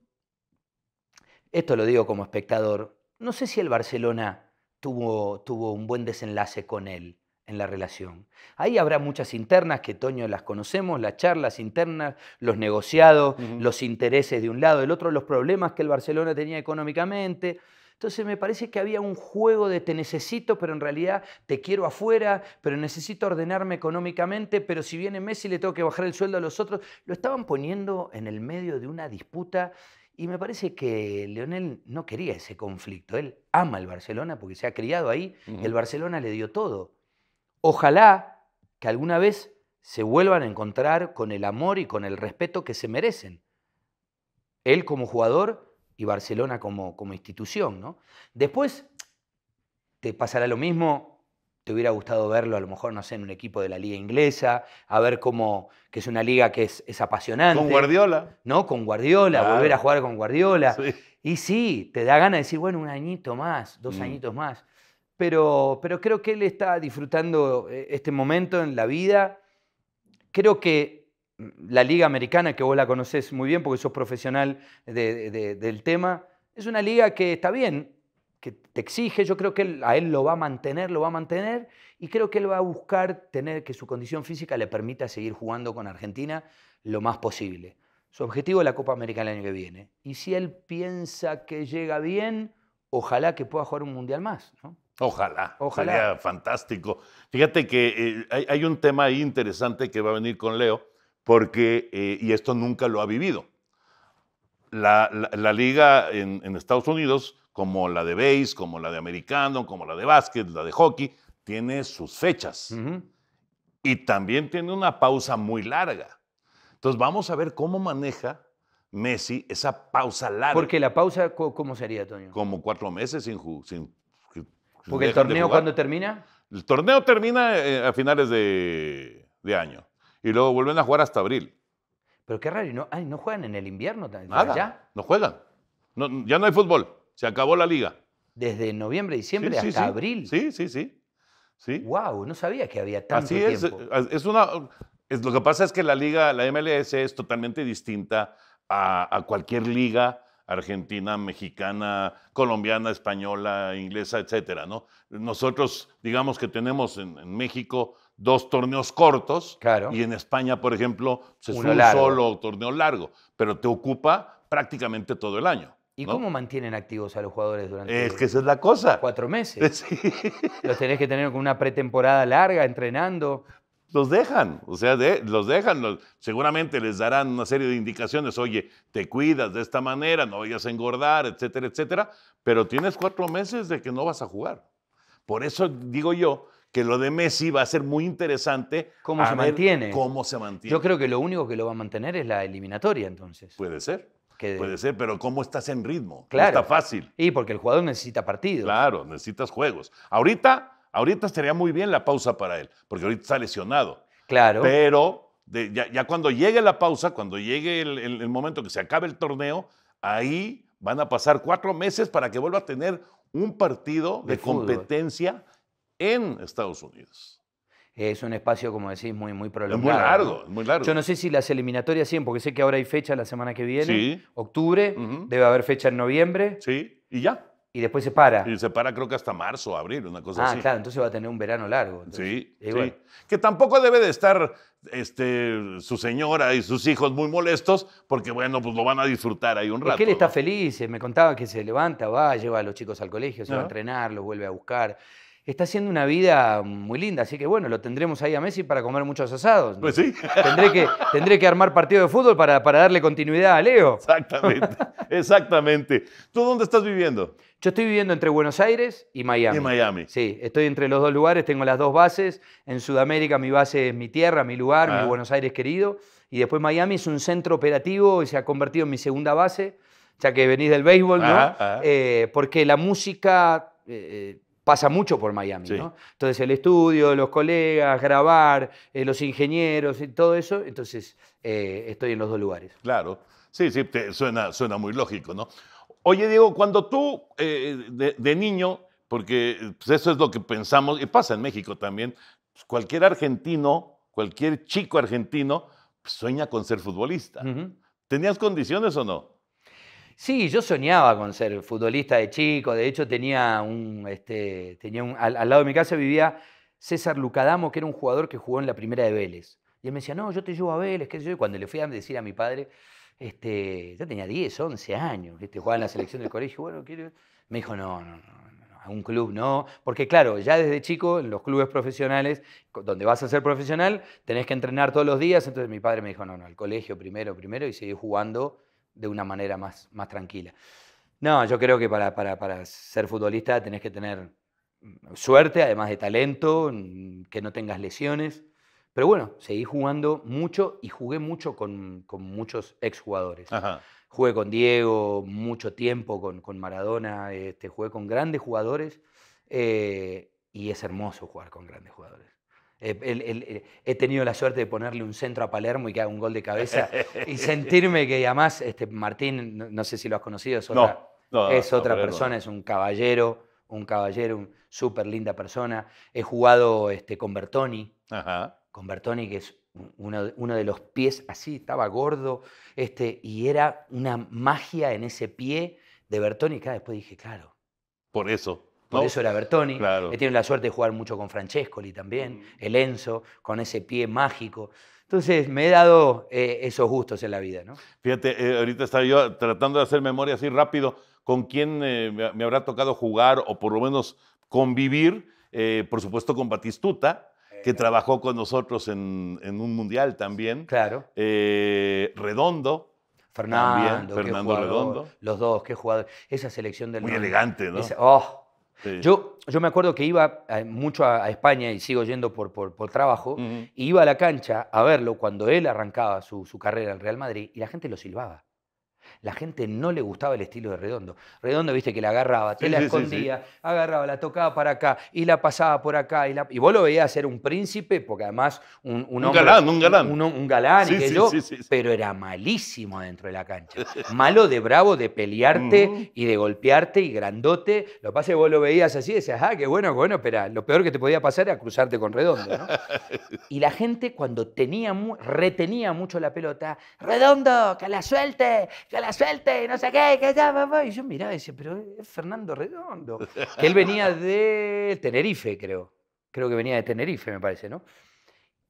Esto lo digo como espectador no sé si el Barcelona tuvo, tuvo un buen desenlace con él en la relación. Ahí habrá muchas internas que Toño las conocemos, las charlas internas, los negociados, los intereses de un lado, del otro, los problemas que el Barcelona tenía económicamente. Entonces me parece que había un juego de te necesito, pero en realidad te quiero afuera, pero necesito ordenarme económicamente, pero si viene Messi le tengo que bajar el sueldo a los otros. Lo estaban poniendo en el medio de una disputa y me parece que Leonel no quería ese conflicto. Él ama el Barcelona porque se ha criado ahí. El Barcelona le dio todo. Ojalá que alguna vez se vuelvan a encontrar con el amor y con el respeto que se merecen. Él como jugador y Barcelona como, como institución. ¿no? Después te pasará lo mismo te hubiera gustado verlo, a lo mejor, no sé, en un equipo de la liga inglesa, a ver cómo, que es una liga que es, apasionante. Con Guardiola. ¿No? Con Guardiola, volver a jugar con Guardiola. Y sí, te da ganas de decir, bueno, un añito más, dos mm. añitos más. Pero, pero creo que él está disfrutando eh, este momento en la vida. Creo que mm, la liga americana, que vos la conocés muy bien porque sos profesional del tema, es una liga que está bien, que te exige, yo creo que a él lo va a mantener, lo va a mantener, y creo que él va a buscar tener que su condición física le permita seguir jugando con Argentina lo más posible. Su objetivo es la Copa América el año que viene. Y si él piensa que llega bien, ojalá que pueda jugar un mundial más. ¿no? Ojalá, ojalá. Sería fantástico. Fíjate que eh, hay, un tema interesante que va a venir con Leo, porque, eh, y esto nunca lo ha vivido. La, liga en Estados Unidos como la de base, como la de americano, como la de básquet, la de hockey, tiene sus fechas. Y también tiene una pausa muy larga. Entonces vamos a ver cómo maneja Messi esa pausa larga. Porque la pausa, ¿cómo sería, Toño? Como cuatro meses sin... sin, Porque el torneo, ¿cuándo termina? El torneo termina eh, a finales de, año. Y luego vuelven a jugar hasta abril. Pero qué raro, ¿no? no juegan en el invierno. Nada, no juegan. ya no hay fútbol. Se acabó la liga. Desde noviembre, diciembre hasta abril. Sí, sí, sí. sí. Wow, no sabía que había tanto Así es, Es una, es, lo que pasa es que la liga, la MLS es totalmente distinta a, cualquier liga argentina, mexicana, colombiana, española, inglesa, etcétera, ¿no? Nosotros, digamos que tenemos en, México dos torneos cortos y en España, por ejemplo, es un solo torneo largo, pero te ocupa prácticamente todo el año. ¿Y cómo mantienen activos a los jugadores durante Es que esa es la cosa. Cuatro meses. Los tenés que tener con una pretemporada larga, entrenando. Los dejan, o sea, los dejan. seguramente les darán una serie de indicaciones, oye, te cuidas de esta manera, no vayas a engordar, etcétera, etcétera, pero tienes cuatro meses de que no vas a jugar. Por eso digo yo que lo de Messi va a ser muy interesante. ¿Cómo se mantiene? ¿Cómo se mantiene? Yo creo que lo único que lo va a mantener es la eliminatoria, entonces. Puede ser. Puede ser, pero ¿cómo estás en ritmo? Claro. está fácil. Y porque el jugador necesita partidos. Claro, necesitas juegos. Ahorita, ahorita estaría muy bien la pausa para él, porque ahorita está lesionado. Claro. Pero ya, cuando llegue la pausa, cuando llegue el, momento que se acabe el torneo, ahí van a pasar cuatro meses para que vuelva a tener un partido de competencia en Estados Unidos. Es un espacio, como decís, muy, muy prolongado. Es muy largo, muy largo. Yo no sé si las eliminatorias siguen, porque sé que ahora hay fecha la semana que viene. Sí. Octubre, debe haber fecha en noviembre. Sí, y ya. Y después se para. Y se para creo que hasta marzo, abril, una cosa ah, así. Ah, claro, entonces va a tener un verano largo. sí, Que tampoco debe de estar este, su señora y sus hijos muy molestos, porque bueno, pues lo van a disfrutar ahí un rato. Es que él está feliz, me contaba que se levanta, va, lleva a los chicos al colegio, se va a entrenar, los vuelve a buscar está haciendo una vida muy linda. Así que bueno, lo tendremos ahí a Messi para comer muchos asados. Pues sí. Tendré que, armar partido de fútbol para, darle continuidad a Leo. Exactamente, exactamente. ¿Tú dónde estás viviendo? Yo estoy viviendo entre Buenos Aires y Miami. Y Miami. Sí, estoy entre los dos lugares, tengo las dos bases. En Sudamérica mi base es mi tierra, mi lugar, mi ah. Buenos Aires querido. Y después Miami es un centro operativo y se ha convertido en mi segunda base, ya que venís del béisbol, ¿no? Ah, ah. Eh, porque la música... Eh, eh, pasa mucho por Miami, ¿no? Entonces el estudio, los colegas, grabar, eh, los ingenieros, todo eso, entonces eh, estoy en los dos lugares. Claro, sí, sí, suena, suena muy lógico, ¿no? Oye, Diego, cuando tú eh, de, niño, porque pues, eso es lo que pensamos, y pasa en México también, pues, cualquier argentino, cualquier chico argentino, pues, sueña con ser futbolista. ¿Tenías condiciones o no? Sí, yo soñaba con ser futbolista de chico. De hecho, tenía un. Este, tenía un al, lado de mi casa vivía César Lucadamo, que era un jugador que jugó en la primera de Vélez. Y él me decía, no, yo te llevo a Vélez, qué sé yo. Y cuando le fui a decir a mi padre, este, yo tenía 10, 11 años, este, jugaba en la selección del colegio. Bueno, quiero. Me dijo, no, no, no a un club no, porque claro, ya desde chico en los clubes profesionales, donde vas a ser profesional, tenés que entrenar todos los días, entonces mi padre me dijo, no, no, al colegio primero, primero, y seguí jugando de una manera más, más tranquila. No, yo creo que para, para, para ser futbolista tenés que tener mm, suerte, además de talento, mm, que no tengas lesiones. Pero bueno, seguí jugando mucho y jugué mucho con, muchos exjugadores. Jugué con Diego mucho tiempo, con, Maradona, este, jugué con grandes jugadores eh, y es hermoso jugar con grandes jugadores. Eh, he tenido la suerte de ponerle un centro a Palermo y que haga un gol de cabeza y sentirme que además este, Martín, no, sé si lo has conocido, es otra, es otra persona, es un caballero, un caballero, un súper linda persona. He jugado este, con Bertoni, con Bertoni que es uno, de los pies así, estaba gordo, este, y era una magia en ese pie de Bertoni, que después dije, claro. Por eso. Por eso era Bertoni. Claro. He tenido la suerte de jugar mucho con Francescoli también, mm. el Enzo, con ese pie mágico. Entonces, me he dado eh, esos gustos en la vida, ¿no? Fíjate, eh, ahorita estaba yo tratando de hacer memoria así rápido con quién eh, me, habrá tocado jugar o por lo menos convivir, por supuesto con Batistuta, que trabajó con nosotros en, un mundial también. Claro. Redondo, Fernando, Fernando Redondo. Los dos, qué jugador. Esa selección del. Muy elegante, ¿no? oh, yo, me acuerdo que iba eh, mucho a, España y sigo yendo por, trabajo, iba a la cancha a verlo cuando él arrancaba su, su carrera en Real Madrid y la gente lo silbaba la gente no le gustaba el estilo de Redondo. Redondo, viste, que la agarraba, te la escondía, agarraba, la tocaba para acá y la pasaba por acá. Y, vos lo veías, ser un príncipe, porque además un, un, un galán, un galán. Un, galán, y pero era malísimo dentro de la cancha. Malo de bravo, de pelearte y de golpearte y grandote. Lo que pasa es que vos lo veías así y decías, ah, qué bueno, bueno, pero lo peor que te podía pasar era cruzarte con Redondo. ¿no? y la gente cuando tenía, retenía mucho la pelota, Redondo, que la suelte, que la suelte, no sé qué, que ya, va. Y yo miraba y decía, pero es Fernando Redondo. Que él venía de Tenerife, creo. Creo que venía de Tenerife, me parece, ¿no?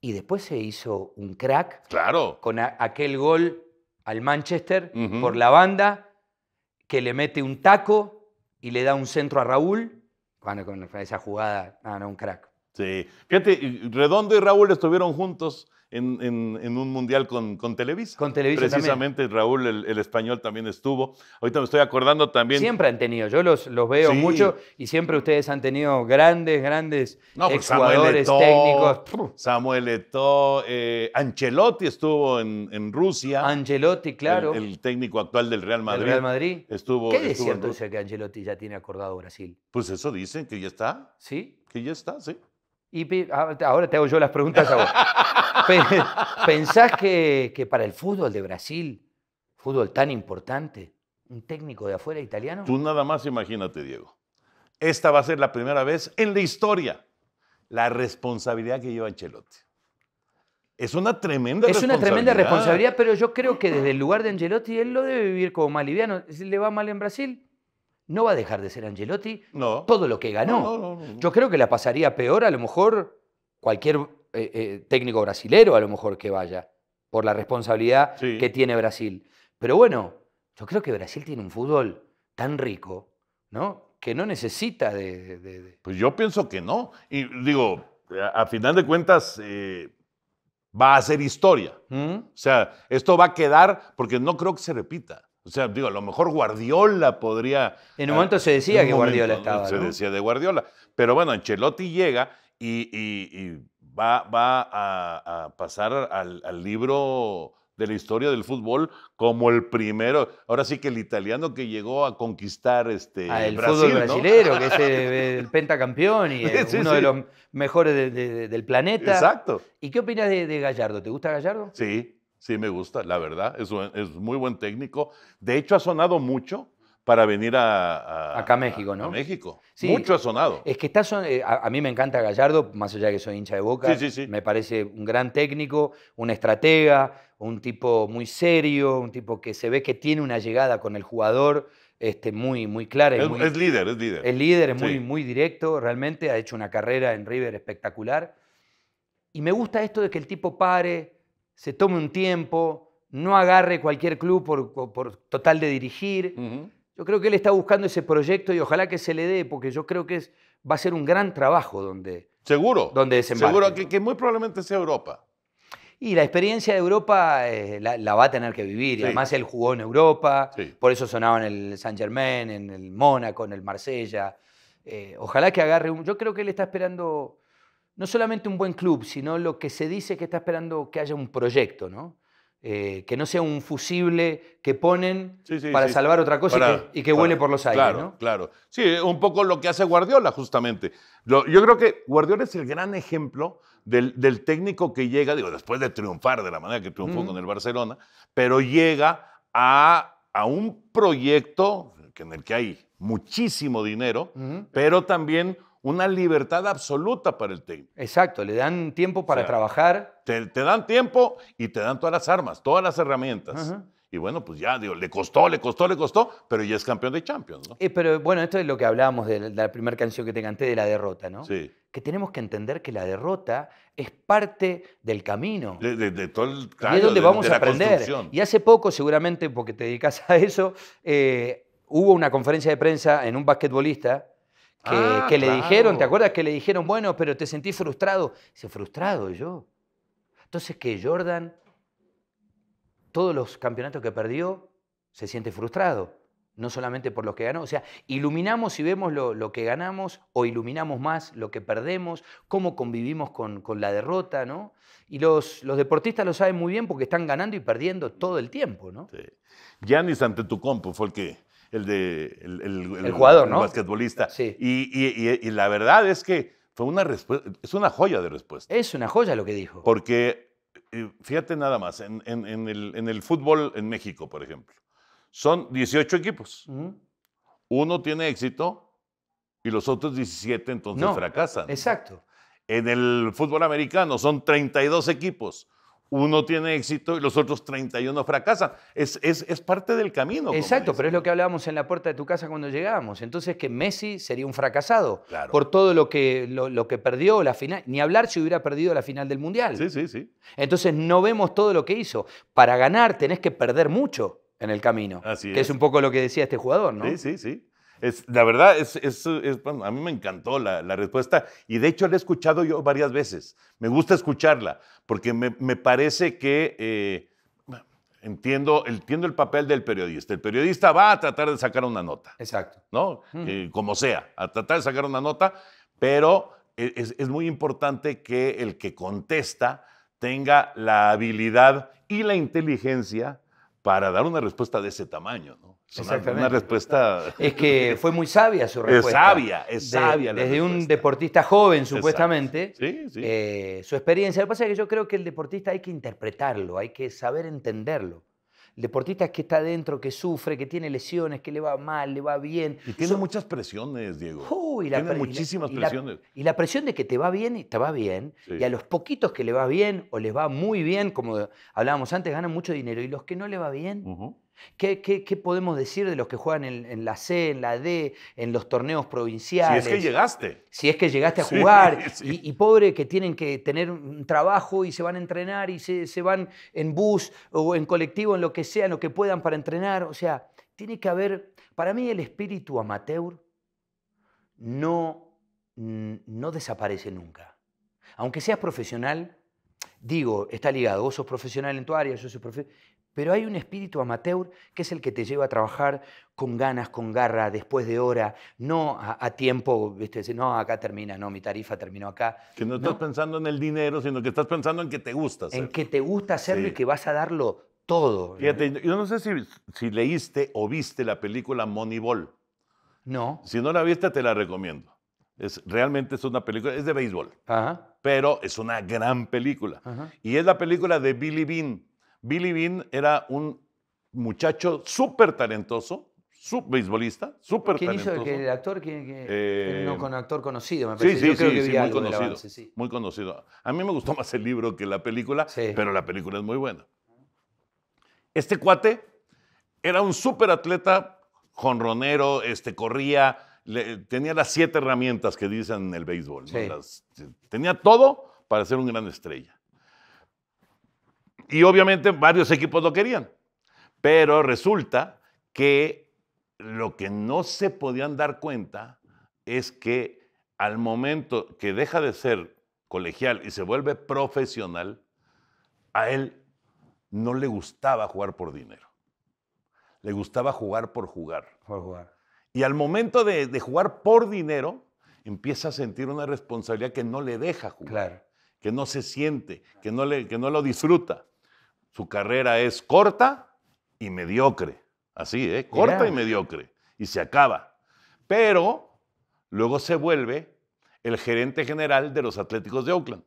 Y después se hizo un crack. Claro. Con aquel gol al Manchester por la banda, que le mete un taco y le da un centro a Raúl. Bueno, con esa jugada, ah, no, un crack. Sí. Fíjate, Redondo y Raúl estuvieron juntos en, un mundial con, con, Televisa. Con Televisa. Precisamente Raúl, el, español, también estuvo. Ahorita me estoy acordando también. Siempre han tenido, yo los, los veo mucho y siempre ustedes han tenido grandes, grandes no, pues técnicos. Samuel Eto'o, eh, Ancelotti estuvo en, Rusia. Ancelotti, claro. El, técnico actual del Real Madrid. El Real Madrid. Estuvo, ¿Qué que Ancelotti ya tiene acordado Brasil? Pues eso dicen, que ya está. ¿Sí? Que ya está, sí. Y ah, ahora te hago yo las preguntas a vos. ¿Pensás que, para el fútbol de Brasil, fútbol tan importante, un técnico de afuera italiano? Tú nada más imagínate, Diego. Esta va a ser la primera vez en la historia la responsabilidad que lleva Ancelotti. Es una tremenda responsabilidad. Es una tremenda responsabilidad, pero yo creo que desde el lugar de Ancelotti él lo debe vivir como más le va mal en Brasil, no va a dejar de ser Angelotti todo lo que ganó. Yo creo que la pasaría peor a lo mejor cualquier eh, eh, técnico brasilero, a lo mejor que vaya, por la responsabilidad que tiene Brasil. Pero bueno, yo creo que Brasil tiene un fútbol tan rico, ¿no? Que no necesita de... Pues yo pienso que no. Y digo, a, final de cuentas, eh, va a ser historia. ¿Mm? O sea, esto va a quedar porque no creo que se repita. O sea, digo, a lo mejor Guardiola podría. En un momento eh, se decía que Guardiola estaba. Se decía de Guardiola. Pero bueno, Ancelotti llega y, va, a, pasar al, libro de la historia del fútbol como el primero. Ahora sí que el italiano que llegó a conquistar este. Ah, el fútbol brasilero, que es el, pentacampeón y uno de los mejores del planeta. Exacto. ¿Y qué opinas de Gallardo? ¿Te gusta Gallardo? Sí sí me gusta, la verdad, es, muy buen técnico. De hecho, ha sonado mucho para venir a, acá a México, ¿no? A México. Mucho ha sonado. Es que está eh, a, mí me encanta Gallardo, más allá de que soy hincha de Boca. Sí, me parece un gran técnico, un estratega, un tipo muy serio, un tipo que se ve que tiene una llegada con el jugador. Este, muy, muy clara. Es, líder, es líder. Es líder, es muy, muy directo, realmente. Ha hecho una carrera en River espectacular. Y me gusta esto de que el tipo pare, se tome un tiempo, no agarre cualquier club por, total de dirigir. Yo creo que él está buscando ese proyecto y ojalá que se le dé, porque yo creo que es, va a ser un gran trabajo donde. Seguro. Donde desembarque. Seguro, que, muy probablemente sea Europa. Y la experiencia de Europa eh, la, va a tener que vivir. Y Además, él jugó en Europa, por eso sonaba en el Saint Germain, en el Mónaco, en el Marsella. Eh, ojalá que agarre un. Yo creo que él está esperando no solamente un buen club, sino lo que se dice que está esperando que haya un proyecto, ¿no? Eh, que no sea un fusible que ponen para salvar otra cosa y que, vuele huele por los aires. Claro, ¿no? claro. Sí, un poco lo que hace Guardiola, justamente. yo creo que Guardiola es el gran ejemplo del, técnico que llega, digo, después de triunfar de la manera que triunfó con el Barcelona, pero llega a, un proyecto en el que hay muchísimo dinero, pero también una libertad absoluta para el técnico. Exacto, le dan tiempo para trabajar. Te, dan tiempo y te dan todas las armas, todas las herramientas. Y bueno, pues ya, digo, le costó, le costó, le costó, pero ya es campeón de Champions, ¿no? Eh, pero bueno, esto es lo que hablábamos de la, primera canción que te canté de la derrota, ¿no? Sí. Que tenemos que entender que la derrota es parte del camino. De, todo el y es donde vamos a aprender. Y hace poco, seguramente, porque te dedicas a eso, eh, hubo una conferencia de prensa en un basquetbolista Ah, que, le dijeron, ¿te acuerdas? Que le dijeron, bueno, pero te sentí frustrado. Dice, frustrado yo. Entonces que Jordan, todos los campeonatos que perdió, se siente frustrado, no solamente por los que ganó. O sea, iluminamos y vemos lo, que ganamos o iluminamos más lo que perdemos, cómo convivimos con, la derrota, ¿no? Y los, los, deportistas lo saben muy bien porque están ganando y perdiendo todo el tiempo, ¿no? Sí. Giannis ante tu compo fue el que el de el, el, ¿no? basquetbolista. Y, la verdad es que fue una es una joya de respuesta. Es una joya lo que dijo. Porque, eh, fíjate nada más, en, en, en, el, fútbol en México, por ejemplo, son 18 equipos. Uno tiene éxito y los otros 17 entonces fracasan. Exacto. En el fútbol americano son 32 equipos uno tiene éxito y los otros 31 fracasan. Es, es, es parte del camino. Exacto, pero es lo que hablábamos en la puerta de tu casa cuando llegábamos. Entonces que Messi sería un fracasado por todo lo que, lo, que perdió la final. Ni hablar si hubiera perdido la final del Mundial. Sí, sí, sí. Entonces no vemos todo lo que hizo. Para ganar tenés que perder mucho en el camino. Así que es. es un poco lo que decía este jugador, ¿no? Sí, sí, sí la verdad, a mí me encantó la, respuesta y de hecho la he escuchado yo varias veces. Me gusta escucharla porque me, parece que eh, entiendo, entiendo el papel del periodista. El periodista va a tratar de sacar una nota. Exacto. ¿No? Eh, como sea, a tratar de sacar una nota, pero e, es muy importante que el que contesta tenga la habilidad y la inteligencia para dar una respuesta de ese tamaño, ¿no? Es Una, respuesta... Es que fue muy sabia su respuesta. Es sabia, es sabia. desde un deportista joven, supuestamente, eh, su experiencia. Lo que pasa es que yo creo que el deportista hay que interpretarlo, hay que saber entenderlo. El deportista que está dentro, que sufre, que tiene lesiones, que le va mal, le va bien. Y tiene muchas presiones, Diego. tiene muchísimas presiones. Y la, presión de que te va bien y te va bien. Y a los poquitos que le va bien o les va muy bien, como hablábamos antes, ganan mucho dinero. Y los que no le va bien, ¿Qué, podemos decir de los que juegan en, la C, en la D, en los torneos provinciales? Si es que llegaste. Si es que llegaste a jugar. Y, pobre que tienen que tener un trabajo y se van a entrenar y se, van en bus o en colectivo, en lo que sea, lo que puedan para entrenar. O sea, tiene que haber, para mí el espíritu amateur no, mm, no desaparece nunca. Aunque seas profesional, digo, está ligado, vos sos profesional en tu área, yo soy profesional, pero hay un espíritu amateur que es el que te lleva a trabajar con ganas, con garra, después de hora, no a, tiempo, ¿viste? no, acá termina, no, mi tarifa terminó acá. Que no, estás pensando en el dinero, sino que estás pensando en que te gusta hacerlo. En que te gusta hacerlo y que vas a darlo todo. Fíjate, yo no sé si, leíste o viste la película Moneyball. No. Si no la viste, te la recomiendo. Es, realmente es una película, es de béisbol, pero es una gran película. Y es la película de Billy Bean Billy Bean era un muchacho súper talentoso, sub beisbolista, súper talentoso. ¿Quién hizo el, actor? que eh, no, con actor conocido, me parece. Sí, sí, sí, sí, muy conocido, muy conocido. A mí me gustó más el libro que la película, pero la película es muy buena. Este cuate era un súper atleta, jonronero, este, corría, tenía las siete herramientas que dicen en el béisbol. tenía todo para ser un gran estrella. Y obviamente varios equipos lo querían. Pero resulta que lo que no se podían dar cuenta es que al momento que deja de ser colegial y se vuelve profesional, a él no le gustaba jugar por dinero. Le gustaba jugar por jugar. jugar. Y al momento de, jugar por dinero, empieza a sentir una responsabilidad que no le deja jugar. Que no se siente, que no, le, que no lo disfruta. Su carrera es corta y mediocre. Así, ¿eh? Corta y mediocre. Y se acaba. Pero luego se vuelve el gerente general de los Atléticos de Oakland.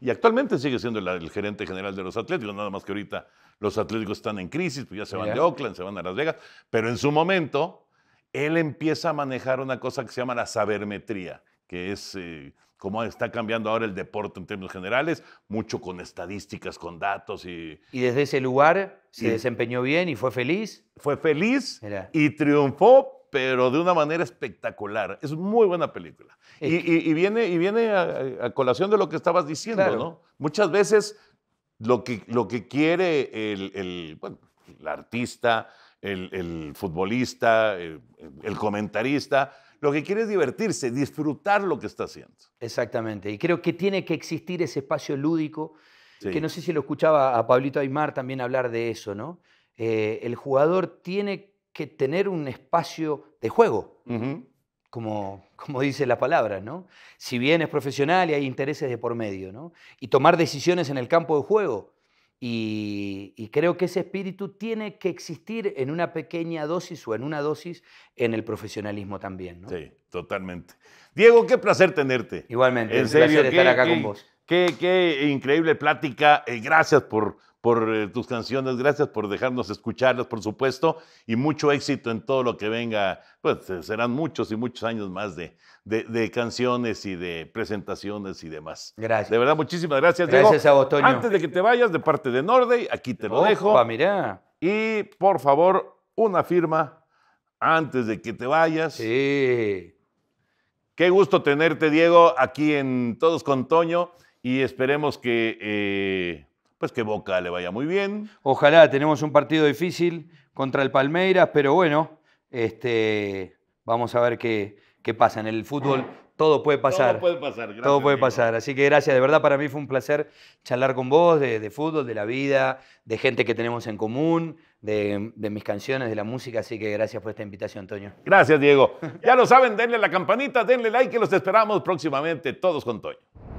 Y actualmente sigue siendo el, gerente general de los Atléticos, nada más que ahorita los Atléticos están en crisis, pues ya se van de Oakland, se van a Las Vegas. Pero en su momento, él empieza a manejar una cosa que se llama la sabermetría, que es eh, cómo está cambiando ahora el deporte en términos generales, mucho con estadísticas, con datos y... Y desde ese lugar se desempeñó bien y fue feliz. Fue feliz y triunfó, pero de una manera espectacular. Es muy buena película. y, y, viene, y viene a, colación de lo que estabas diciendo, ¿no? Muchas veces lo que, lo que quiere el, el, bueno, el artista, el, el futbolista, el comentarista, lo que quiere es divertirse, disfrutar lo que está haciendo. Exactamente. Y creo que tiene que existir ese espacio lúdico, que no sé si lo escuchaba a Pablito Aymar también hablar de eso, ¿no? Eh, el jugador tiene que tener un espacio de juego. Como, como, dice la palabra, ¿no? Si bien es profesional y hay intereses de por medio, ¿no? Y tomar decisiones en el campo de juego, y, creo que ese espíritu tiene que existir en una pequeña dosis o en una dosis en el profesionalismo también. Sí, totalmente. Diego, qué placer tenerte. Igualmente, en serio, placer estar qué, acá con vos. Qué, increíble plática. Eh, gracias por, por eh, tus canciones, gracias por dejarnos escucharlas, por supuesto, y mucho éxito en todo lo que venga. Pues eh, serán muchos y muchos años más de, canciones y de presentaciones y demás. Gracias. De verdad, muchísimas gracias. Gracias a vos, Antes de que te vayas, de parte de Norde, aquí te lo Opa, dejo. Y por favor, una firma antes de que te vayas. Sí. Qué gusto tenerte, Diego, aquí en Todos con Toño, y esperemos que. Eh, es pues que Boca le vaya muy bien. Ojalá, tenemos un partido difícil contra el Palmeiras, pero bueno, este, vamos a ver qué, qué pasa. En el fútbol todo puede pasar. Todo puede pasar, gracias. Todo puede pasar. Así que gracias, de verdad para mí fue un placer charlar con vos de, fútbol, de la vida, de gente que tenemos en común, de, mis canciones, de la música. Así que gracias por esta invitación, Antonio Gracias, Diego. ya lo saben, denle la campanita, denle like que los esperamos próximamente todos con Toño.